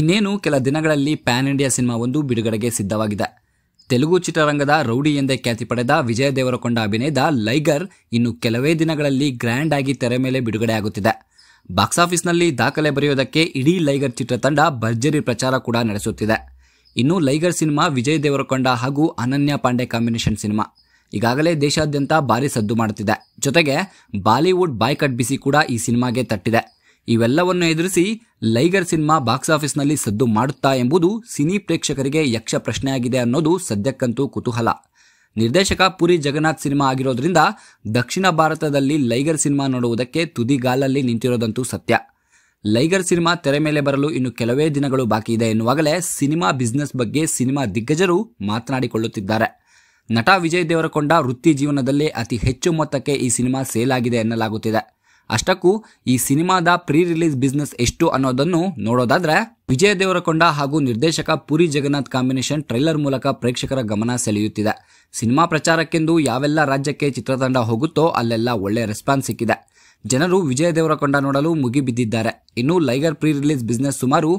ಇನ್ನೇನು ಕೆಲ ದಿನಗಳಲ್ಲಿ ಪ್ಯಾನ್ ಇಂಡಿಯಾ ಸಿನಿಮಾ ಒಂದು ಬಿಡುಗಡೆಗೆ ಸಿದ್ಧವಾಗಿದೆ ತೆಲುಗು ಚಿತ್ರರಂಗದ ರೌಡಿ ಎಂದೇ ಖ್ಯಾತಿ ಪಡೆದ ವಿಜಯ ದೇವರಕೊಂಡ ಅಭಿನಯದ ಲೈಗರ್ ಇನ್ನು ಕೆಲವೇ ದಿನಗಳಲ್ಲಿ ಗ್ರ್ಯಾಂಡ್ ಆಗಿ ತೆರೆ ಮೇಲೆ ಬಿಡುಗಡೆಯಾಗುತ್ತಿದೆ ಬಾಕ್ಸ್ ಆಫೀಸ್ನಲ್ಲಿ ದಾಖಲೆ ಬರೆಯುವುದಕ್ಕೆ ಇಡೀ ಲೈಗರ್ ಚಿತ್ರತಂಡ ಭರ್ಜರಿ ಪ್ರಚಾರ ಕೂಡ ನಡೆಸುತ್ತಿದೆ ಇನ್ನು ಲೈಗರ್ ಸಿನಿಮಾ ವಿಜಯ್ ದೇವರಕೊಂಡ ಹಾಗೂ ಅನನ್ಯ ಪಾಂಡೆ ಕಾಂಬಿನೇಷನ್ ಸಿನಿಮಾ ಈಗಾಗಲೇ ದೇಶಾದ್ಯಂತ ಭಾರಿ ಸದ್ದು ಮಾಡುತ್ತಿದೆ ಜೊತೆಗೆ ಬಾಲಿವುಡ್ ಬಾಯ್ಕಟ್ ಬಿಸಿ ಕೂಡ ಈ ಸಿನಿಮಾಗೆ ತಟ್ಟಿದೆ ಇವೆಲ್ಲವನ್ನು ಎದುರಿಸಿ ಲೈಗರ್ ಸಿನಿಮಾ ಬಾಕ್ಸ್ ಆಫೀಸ್ನಲ್ಲಿ ಸದ್ದು ಮಾಡುತ್ತಾ ಎಂಬುದು ಸಿನಿ ಪ್ರೇಕ್ಷಕರಿಗೆ ಯಕ್ಷ ಪ್ರಶ್ನೆಯಾಗಿದೆ ಅನ್ನೋದು ಸದ್ಯಕ್ಕಂತೂ ಕುತೂಹಲ ನಿರ್ದೇಶಕ ಪುರಿ ಜಗನ್ನಾಥ್ ಸಿನಿಮಾ ಆಗಿರೋದ್ರಿಂದ ದಕ್ಷಿಣ ಭಾರತದಲ್ಲಿ ಲೈಗರ್ ಸಿನಿಮಾ ನೋಡುವುದಕ್ಕೆ ತುದಿಗಾಲಲ್ಲಿ ನಿಂತಿರೋದಂತೂ ಸತ್ಯ ಲೈಗರ್ ಸಿನಿಮಾ ತೆರೆ ಮೇಲೆ ಬರಲು ಇನ್ನು ಕೆಲವೇ ದಿನಗಳು ಬಾಕಿ ಇದೆ ಎನ್ನುವಾಗಲೇ ಸಿನಿಮಾ ಬಿಸ್ನೆಸ್ ಬಗ್ಗೆ ಸಿನಿಮಾ ದಿಗ್ಗಜರು ಮಾತನಾಡಿಕೊಳ್ಳುತ್ತಿದ್ದಾರೆ ನಟ ವಿಜಯ್ ದೇವರಕೊಂಡ ವೃತ್ತಿ ಜೀವನದಲ್ಲಿ ಅತಿ ಹೆಚ್ಚು ಮೊತ್ತಕ್ಕೆ ಈ ಸಿನಿಮಾ ಸೇಲ್ ಆಗಿದೆ ಎನ್ನಲಾಗುತ್ತಿದೆ ಅಷ್ಟಕ್ಕೂ ಈ ಸಿನಿಮಾದ ಪ್ರೀ ರಿಲೀಸ್ ಬಿಸ್ನೆಸ್ ಎಷ್ಟು ಅನ್ನೋದನ್ನು ನೋಡೋದಾದ್ರೆ ವಿಜಯ ದೇವರಕೊಂಡ ಹಾಗೂ ನಿರ್ದೇಶಕ ಪುರಿ ಜಗನ್ನಾಥ್ ಕಾಂಬಿನೇಷನ್ ಟ್ರೈಲರ್ ಮೂಲಕ ಪ್ರೇಕ್ಷಕರ ಗಮನ ಸೆಳೆಯುತ್ತಿದೆ ಸಿನಿಮಾ ಪ್ರಚಾರಕ್ಕೆಂದು ಯಾವೆಲ್ಲ ರಾಜ್ಯಕ್ಕೆ ಚಿತ್ರತಂಡ ಹೋಗುತ್ತೋ ಅಲ್ಲೆಲ್ಲ ಒಳ್ಳೆ ರೆಸ್ಪಾನ್ಸ್ ಸಿಕ್ಕಿದೆ ಜನರು ವಿಜಯ ದೇವರಕೊಂಡ ನೋಡಲು ಮುಗಿಬಿದ್ದಿದ್ದಾರೆ ಇನ್ನು ಲೈಗರ್ ಪ್ರೀ ರಿಲೀಸ್ ಬಿಸ್ನೆಸ್ ಸುಮಾರು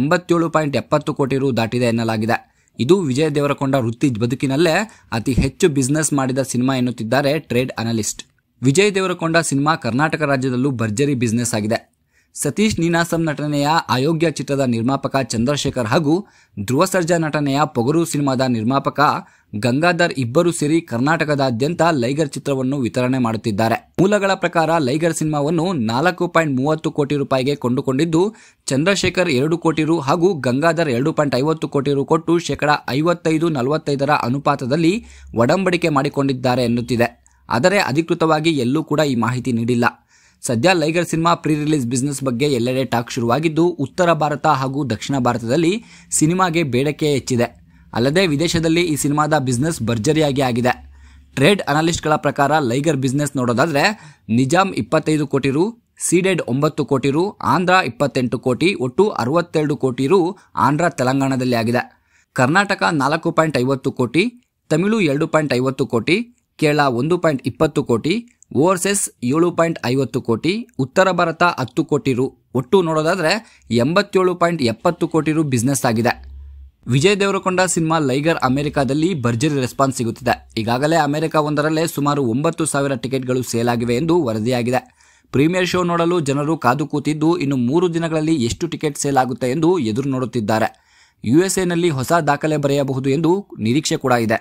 ಎಂಬತ್ತೇಳು ಪಾಯಿಂಟ್ ಎಪ್ಪತ್ತು ಕೋಟಿ ರು ದಾಟಿದೆ ಎನ್ನಲಾಗಿದೆ ಇದು ವಿಜಯ ದೇವರಕೊಂಡ ವೃತ್ತಿ ಬದುಕಿನಲ್ಲೇ ಅತಿ ಹೆಚ್ಚು ಬಿಸ್ನೆಸ್ ಮಾಡಿದ ಸಿನಿಮಾ ಎನ್ನುತ್ತಿದ್ದಾರೆ trade analyst Vijay Devarakonda cinema Karnataka ರಾಜ್ಯದಲ್ಲೂ ಭರ್ಜರಿ ಬಿಸ್ನೆಸ್ ಆಗಿದೆ ಸತೀಶ್ ನೀನಾಸಂ ನಟನೆಯ ಅಯೋಗ್ಯ ಚಿತ್ರದ ನಿರ್ಮಾಪಕ ಚಂದ್ರಶೇಖರ್ ಹಾಗೂ ಧ್ರುವ ಸರ್ಜಾ ನಟನೆಯ ಪೊಗರು ಸಿನಿಮಾದ ನಿರ್ಮಾಪಕ ಗಂಗಾಧರ್ ಇಬ್ಬರು ಸೇರಿ ಕರ್ನಾಟಕದಾದ್ಯಂತ ಲೈಗರ್ ಚಿತ್ರವನ್ನು ವಿತರಣೆ ಮಾಡುತ್ತಿದ್ದಾರೆ ಮೂಲಗಳ ಪ್ರಕಾರ ಲೈಗರ್ ಸಿನಿಮಾವನ್ನು ನಾಲ್ಕು ಪಾಯಿಂಟ್ ಮೂವತ್ತು ಕೋಟಿ ರೂಪಾಯಿಗೆ ಕೊಂಡುಕೊಂಡಿದ್ದು ಚಂದ್ರಶೇಖರ್ ಎರಡು ಕೋಟಿ ರು ಹಾಗೂ ಗಂಗಾಧರ್ ಎರಡು ಪಾಯಿಂಟ್ ಐವತ್ತು ಕೋಟಿ ರು ಕೊಟ್ಟು ಶೇಕಡಾ ಐವತ್ತೈದು ನಲವತ್ತೈದರ ಅನುಪಾತದಲ್ಲಿ ಒಡಂಬಡಿಕೆ ಮಾಡಿಕೊಂಡಿದ್ದಾರೆ ಎನ್ನುತ್ತಿದೆ ಆದರೆ ಅಧಿಕೃತವಾಗಿ ಎಲ್ಲೂ ಕೂಡ ಈ ಮಾಹಿತಿ ನೀಡಿಲ್ಲ ಸದ್ಯ Liger cinema pre release business ಬಗ್ಗೆ ಎಲ್ಲೆಡೆ ಟಾಕ್ ಶುರುವಾಗಿದ್ದು ಉತ್ತರ ಭಾರತ ಹಾಗೂ ದಕ್ಷಿಣ ಭಾರತದಲ್ಲಿ ಸಿನಿಮಾಗೆ ಬೇಡಿಕೆ ಹೆಚ್ಚಿದೆ ಅಲ್ಲದೆ ವಿದೇಶದಲ್ಲಿ ಈ ಸಿನಿಮಾದ ಬಿಸ್ನೆಸ್ ಭರ್ಜರಿಯಾಗಿ ಆಗಿದೆ ಟ್ರೇಡ್ ಅನಾಲಿಸ್ಟ್ಗಳ ಪ್ರಕಾರ ಲೈಗರ್ ಬಿಸ್ನೆಸ್ ನೋಡೋದಾದರೆ ನಿಜಾಮ್ ಇಪ್ಪತ್ತೈದು ಕೋಟಿ ರು ಸೀಡೆಡ್ ಒಂಬತ್ತು ಕೋಟಿ ರು ಆಂಧ್ರ ಇಪ್ಪತ್ತೆಂಟು ಕೋಟಿ ಒಟ್ಟು ಅರವತ್ತೆರಡು ಕೋಟಿ ರು ಆಂಧ್ರ ತೆಲಂಗಾಣದಲ್ಲಿ ಆಗಿದೆ ಕರ್ನಾಟಕ ನಾಲ್ಕು ಪಾಯಿಂಟ್ ಐವತ್ತು ಕೋಟಿ ತಮಿಳು ಎರಡು ಪಾಯಿಂಟ್ ಐವತ್ತು ಕೋಟಿ ಕೇರಳ ಒಂದು ಪಾಯಿಂಟ್ ಇಪ್ಪತ್ತು ಕೋಟಿ ಓವರ್ಸೆಸ್ ಏಳು ಪಾಯಿಂಟ್ ಐವತ್ತು ಕೋಟಿ ಉತ್ತರ ಭಾರತ ಹತ್ತು ಕೋಟಿ ರು ಒಟ್ಟು ನೋಡೋದಾದರೆ ಎಂಬತ್ತೇಳು ಪಾಯಿಂಟ್ ಎಪ್ಪತ್ತು ಕೋಟಿ ರು ಬಿಸ್ನೆಸ್ ಆಗಿದೆ ವಿಜಯ್ ದೇವರಕೊಂಡ ಸಿನಿಮಾ ಲೈಗರ್ ಅಮೆರಿಕಾದಲ್ಲಿ ಭರ್ಜರಿ ರೆಸ್ಪಾನ್ಸ್ ಸಿಗುತ್ತಿದೆ ಈಗಾಗಲೇ ಅಮೆರಿಕ ಒಂದರಲ್ಲೇ ಸುಮಾರು ಒಂಬತ್ತು ಸಾವಿರ ಟಿಕೆಟ್ಗಳು ಸೇಲ್ ಆಗಿವೆ ಎಂದು ವರದಿಯಾಗಿದೆ ಪ್ರೀಮಿಯರ್ ಶೋ ನೋಡಲು ಜನರು ಕಾದು ಕೂತಿದ್ದು ಇನ್ನು ಮೂರು ದಿನಗಳಲ್ಲಿ ಎಷ್ಟು ಟಿಕೆಟ್ ಸೇಲ್ ಆಗುತ್ತೆ ಎಂದು ಎದುರು ನೋಡುತ್ತಿದ್ದಾರೆ ಯುಎಸ್ಎನಲ್ಲಿ ಹೊಸ ದಾಖಲೆ ಬರೆಯಬಹುದು ಎಂದು ನಿರೀಕ್ಷೆ ಕೂಡ ಇದೆ